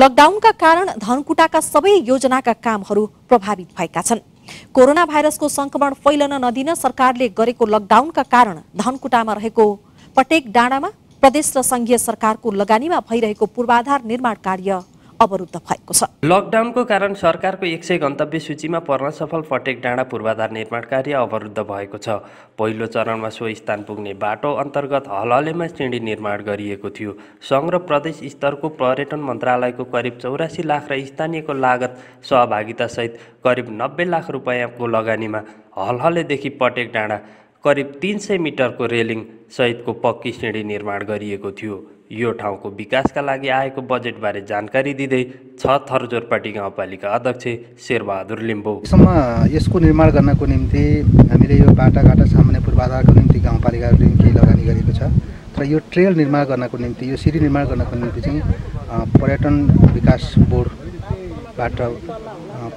लकडाउनका कारण धनकुटाका सबै योजनाका कामहरू प्रभावित भएका छन् कोरोना भाइरसको संक्रमण फैलन नदिन सरकारले गरेको लकडाउनका कारण धनकुटामा रहेको पटेक डाँडामा प्रदेश र संघीय सरकारको लगानीमा भइरहेको पूर्वाधार निर्माण कार्य अवरुद्ध भयो भएको छ लकडाउनको कारण सरकारको एक सय गन्तव्य सूचीमा पर्न सफल फटेक डाँडा पूर्वाधार निर्माण कार्य अवरुद्ध भएको छ पहिलो चरणमा सो स्थान पुग्ने बाटो अन्तर्गत हलहलेमा सिँढी निर्माण गरिएको थियो सङ्घ र प्रदेश स्तरको पर्यटन मन्त्रालयको करिब चौरासी लाख र स्थानीयको लागत सहभागितासहित करिब नब्बे लाख रुपियाँको लगानीमा हलहलेदेखि पटेक डाँडा करिब तिन सय मिटरको रेलिङ सहितको पक्की सिँढी निर्माण गरिएको थियो यो ठाउँको विकासका लागि आएको बजेटबारे जानकारी दिँदै छ थरजोरपाटी गाउँपालिका अध्यक्ष शेरबहादुर लिम्बूसम्म यसको निर्माण गर्नको निम्ति हामीले यो बाटाघाटा सामान्य पूर्वाधारको निम्ति गाउँपालिकाहरूले केही लगानी गरेको छ तर यो ट्रेल निर्माण गर्नको निम्ति यो सिडी निर्माण गर्नको निम्ति चाहिँ पर्यटन विकास बोर्ड बाट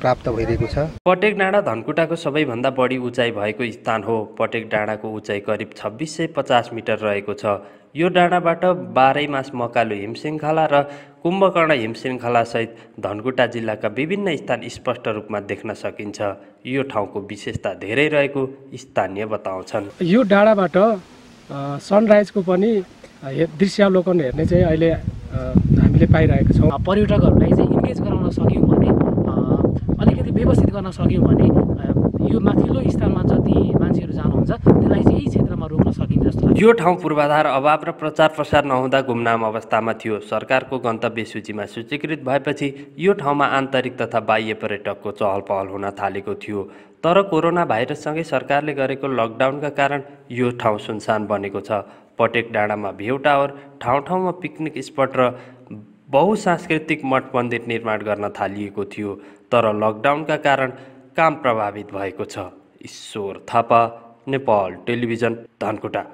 प्राप्त भइरहेको छ पटेक डाँडा धनकुटाको सबैभन्दा बढी उचाइ भएको स्थान हो पटेक डाँडाको उचाइ करिब छब्बिस सय पचास मिटर रहेको छ यो डाँडाबाट बाह्रै मास मकालु हिमश्रृङ्खला र कुम्भकर्ण सहित धनकुटा जिल्लाका विभिन्न स्थान स्पष्ट रूपमा देख्न सकिन्छ यो ठाउँको विशेषता धेरै रहेको स्थानीय बताउँछन् यो डाँडाबाट सनराइजको पनि दृश्यावलोकन हेर्ने चाहिँ अहिले हामीले पाइरहेको छौँ पर्यटकहरूलाई चाहिँ मोर्गेज गराउन सक्यौँ भने अलिकति व्यवस्थित गर्न सक्यौँ भने यो माथिल्लो स्थानमा जति मान्छेहरू जानुहुन्छ त्यसलाई चाहिँ यही क्षेत्रमा रोक्न सकिन्छ जस्तो यो ठाउँ पूर्वाधार अभाव र प्रचार प्रसार नहुँदा गुमनाम अवस्थामा थियो सरकारको गन्तव्य सूचीमा सूचीकृत भएपछि यो ठाउँमा आन्तरिक तथा बाह्य पर्यटकको चहल पहल हुन थालेको थियो तर कोरोना भाइरससँगै सरकारले गरेको लकडाउनका कारण यो ठाउँ सुनसान बनेको छ पटेक डाँडामा भ्यू टावर ठाउँ ठाउँमा पिकनिक स्पट र बहुसांस्कृतिक मठ मन्दिर निर्माण गर्न थालिएको थियो तर लकडाउनका कारण काम प्रभावित भएको छ ईश्वर थापा नेपाल टेलिभिजन धनकुटा